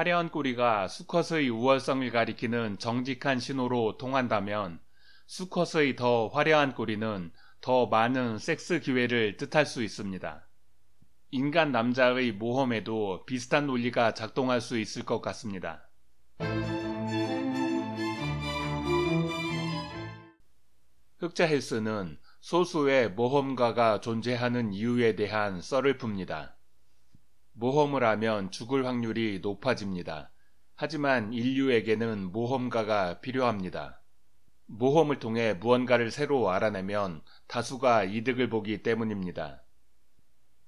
화려한 꼬리가 수컷의 우월성을 가리키는 정직한 신호로 통한다면 수컷의 더 화려한 꼬리는 더 많은 섹스 기회를 뜻할 수 있습니다. 인간 남자의 모험에도 비슷한 논리가 작동할 수 있을 것 같습니다. 흑자 헬스는 소수의 모험가가 존재하는 이유에 대한 썰을 풉니다. 모험을 하면 죽을 확률이 높아집니다. 하지만 인류에게는 모험가가 필요합니다. 모험을 통해 무언가를 새로 알아내면 다수가 이득을 보기 때문입니다.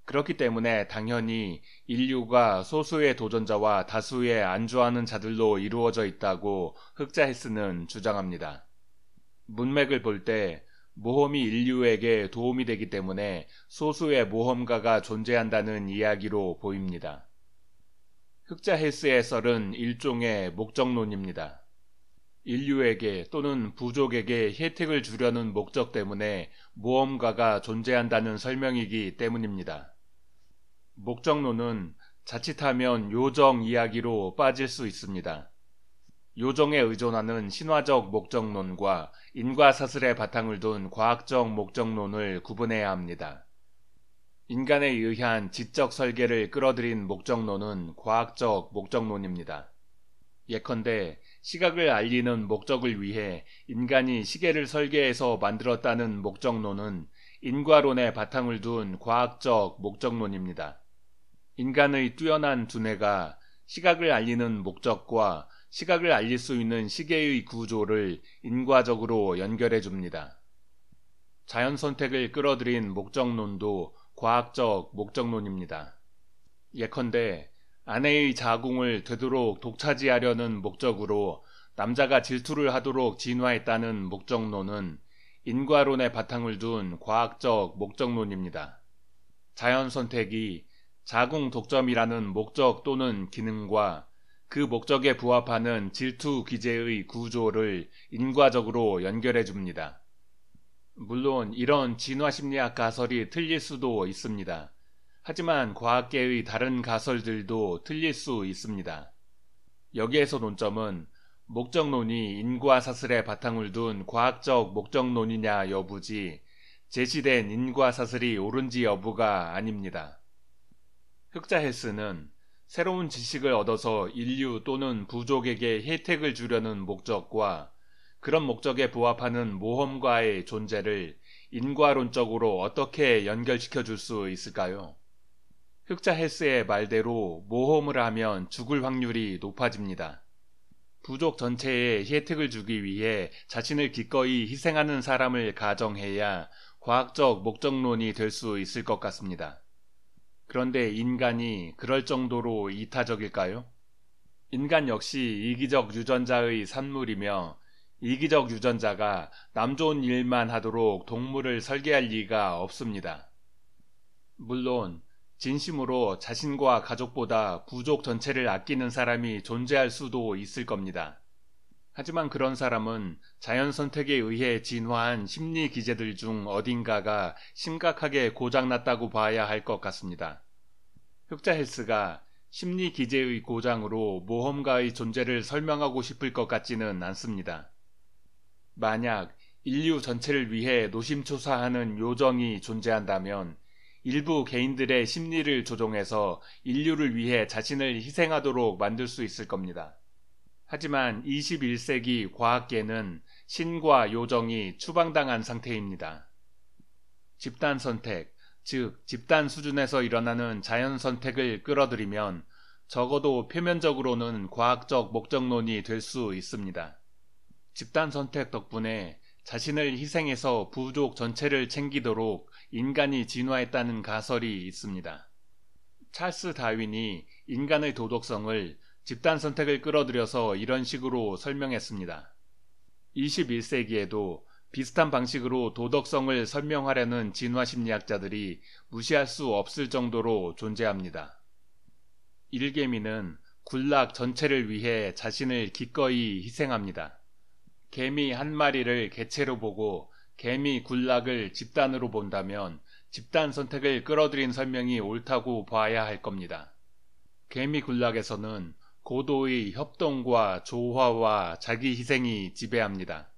그렇기 때문에 당연히 인류가 소수의 도전자와 다수의 안주하는 자들로 이루어져 있다고 흑자 헬스는 주장합니다. 문맥을 볼때 모험이 인류에게 도움이 되기 때문에 소수의 모험가가 존재한다는 이야기로 보입니다. 흑자 헬스의 썰은 일종의 목적론입니다. 인류에게 또는 부족에게 혜택을 주려는 목적 때문에 모험가가 존재한다는 설명이기 때문입니다. 목적론은 자칫하면 요정 이야기로 빠질 수 있습니다. 요정에 의존하는 신화적 목적론과 인과사슬에 바탕을 둔 과학적 목적론을 구분해야 합니다. 인간에 의한 지적 설계를 끌어들인 목적론은 과학적 목적론입니다. 예컨대 시각을 알리는 목적을 위해 인간이 시계를 설계해서 만들었다는 목적론은 인과론에 바탕을 둔 과학적 목적론입니다. 인간의 뛰어난 두뇌가 시각을 알리는 목적과 시각을 알릴 수 있는 시계의 구조를 인과적으로 연결해 줍니다. 자연 선택을 끌어들인 목적론도 과학적 목적론입니다. 예컨대 아내의 자궁을 되도록 독차지하려는 목적으로 남자가 질투를 하도록 진화했다는 목적론은 인과론의 바탕을 둔 과학적 목적론입니다. 자연 선택이 자궁 독점이라는 목적 또는 기능과 그 목적에 부합하는 질투 기제의 구조를 인과적으로 연결해 줍니다. 물론 이런 진화 심리학 가설이 틀릴 수도 있습니다. 하지만 과학계의 다른 가설들도 틀릴 수 있습니다. 여기에서 논점은 목적론이 인과사슬에 바탕을 둔 과학적 목적론이냐 여부지 제시된 인과사슬이 옳은지 여부가 아닙니다. 흑자 헬스는 새로운 지식을 얻어서 인류 또는 부족에게 혜택을 주려는 목적과 그런 목적에 부합하는 모험가의 존재를 인과론적으로 어떻게 연결시켜 줄 수 있을까요? 흑자 헬스의 말대로 모험을 하면 죽을 확률이 높아집니다. 부족 전체에 혜택을 주기 위해 자신을 기꺼이 희생하는 사람을 가정해야 과학적 목적론이 될 수 있을 것 같습니다. 그런데 인간이 그럴 정도로 이타적일까요? 인간 역시 이기적 유전자의 산물이며 이기적 유전자가 남 좋은 일만 하도록 동물을 설계할 리가 없습니다. 물론 진심으로 자신과 가족보다 부족 전체를 아끼는 사람이 존재할 수도 있을 겁니다. 하지만 그런 사람은 자연 선택에 의해 진화한 심리 기제들 중 어딘가가 심각하게 고장났다고 봐야 할 것 같습니다. 흑자 헬스가 심리 기제의 고장으로 모험가의 존재를 설명하고 싶을 것 같지는 않습니다. 만약 인류 전체를 위해 노심초사하는 요정이 존재한다면 일부 개인들의 심리를 조종해서 인류를 위해 자신을 희생하도록 만들 수 있을 겁니다. 하지만 21세기 과학계는 신과 요정이 추방당한 상태입니다. 집단 선택, 즉 집단 수준에서 일어나는 자연 선택을 끌어들이면 적어도 표면적으로는 과학적 목적론이 될 수 있습니다. 집단 선택 덕분에 자신을 희생해서 부족 전체를 챙기도록 인간이 진화했다는 가설이 있습니다. 찰스 다윈이 인간의 도덕성을 집단 선택을 끌어들여서 이런 식으로 설명했습니다. 21세기에도 비슷한 방식으로 도덕성을 설명하려는 진화 심리학자들이 무시할 수 없을 정도로 존재합니다. 일개미는 군락 전체를 위해 자신을 기꺼이 희생합니다. 개미 한 마리를 개체로 보고 개미 군락을 집단으로 본다면 집단 선택을 끌어들인 설명이 옳다고 봐야 할 겁니다. 개미 군락에서는 고도의 협동과 조화와 자기희생이 지배합니다.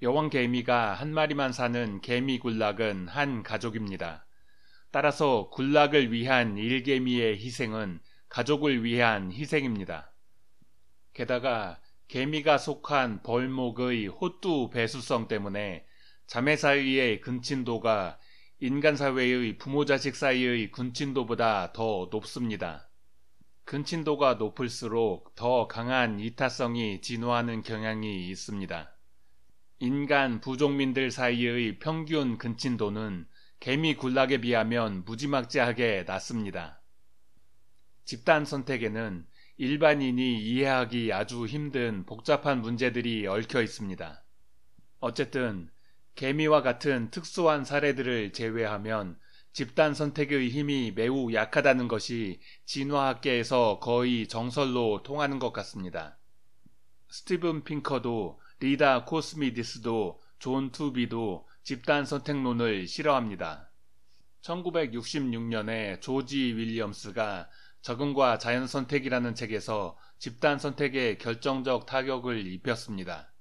여왕 개미가 한 마리만 사는 개미 군락은한 가족입니다. 따라서 군락을 위한 일개미의 희생은 가족을 위한 희생입니다. 게다가 개미가 속한 벌목의 호뚜 배수성 때문에 자매 사이의 근친도가 인간 사회의 부모 자식 사이의 근친도보다 더 높습니다. 근친도가 높을수록 더 강한 이타성이 진화하는 경향이 있습니다. 인간 부족민들 사이의 평균 근친도는 개미 군락에 비하면 무지막지하게 낮습니다. 집단 선택에는 일반인이 이해하기 아주 힘든 복잡한 문제들이 얽혀 있습니다. 어쨌든 개미와 같은 특수한 사례들을 제외하면 집단 선택의 힘이 매우 약하다는 것이 진화학계에서 거의 정설로 통하는 것 같습니다. 스티븐 핑커도 리다 코스미디스도 존 투비도 집단 선택론을 싫어합니다. 1966년에 조지 윌리엄스가 적응과 자연 선택이라는 책에서 집단 선택에 결정적 타격을 입혔습니다.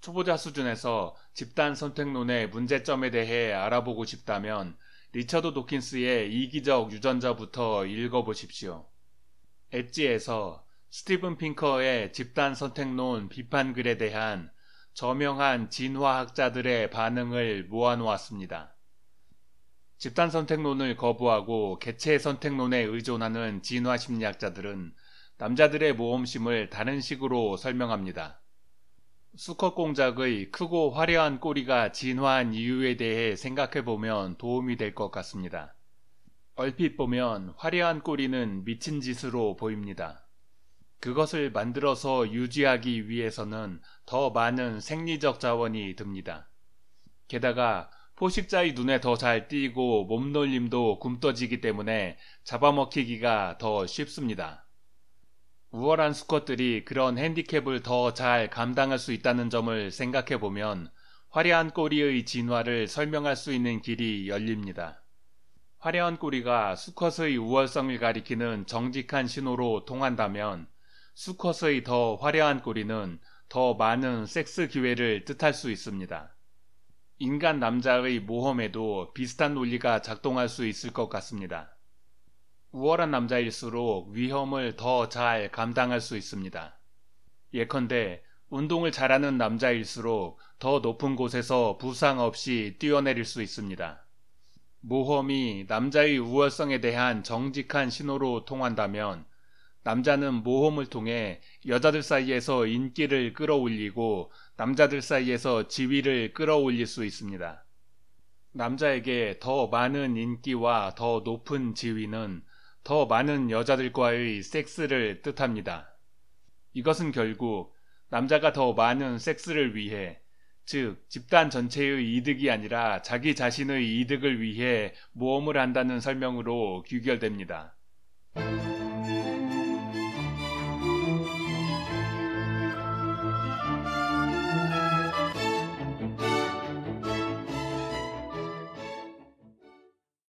초보자 수준에서 집단 선택론의 문제점에 대해 알아보고 싶다면 리처드 도킨스의 이기적 유전자부터 읽어보십시오. 엣지에서 스티븐 핑커의 집단 선택론 비판글에 대한 저명한 진화학자들의 반응을 모아놓았습니다. 집단 선택론을 거부하고 개체 선택론에 의존하는 진화 심리학자들은 남자들의 모험심을 다른 식으로 설명합니다. 수컷 공작의 크고 화려한 꼬리가 진화한 이유에 대해 생각해 보면 도움이 될 것 같습니다. 얼핏 보면 화려한 꼬리는 미친 짓으로 보입니다. 그것을 만들어서 유지하기 위해서는 더 많은 생리적 자원이 듭니다. 게다가 포식자의 눈에 더 잘 띄고 몸놀림도 굼떠지기 때문에 잡아먹히기가 더 쉽습니다. 우월한 수컷들이 그런 핸디캡을 더 잘 감당할 수 있다는 점을 생각해 보면 화려한 꼬리의 진화를 설명할 수 있는 길이 열립니다. 화려한 꼬리가 수컷의 우월성을 가리키는 정직한 신호로 통한다면 수컷의 더 화려한 꼬리는 더 많은 섹스 기회를 뜻할 수 있습니다. 인간 남자의 모험에도 비슷한 논리가 작동할 수 있을 것 같습니다. 우월한 남자일수록 위험을 더 잘 감당할 수 있습니다. 예컨대 운동을 잘하는 남자일수록 더 높은 곳에서 부상 없이 뛰어내릴 수 있습니다. 모험이 남자의 우월성에 대한 정직한 신호로 통한다면 남자는 모험을 통해 여자들 사이에서 인기를 끌어올리고 남자들 사이에서 지위를 끌어올릴 수 있습니다. 남자에게 더 많은 인기와 더 높은 지위는 더 많은 여자들과의 섹스를 뜻합니다. 이것은 결국 남자가 더 많은 섹스를 위해, 즉, 집단 전체의 이득이 아니라 자기 자신의 이득을 위해 모험을 한다는 설명으로 귀결됩니다.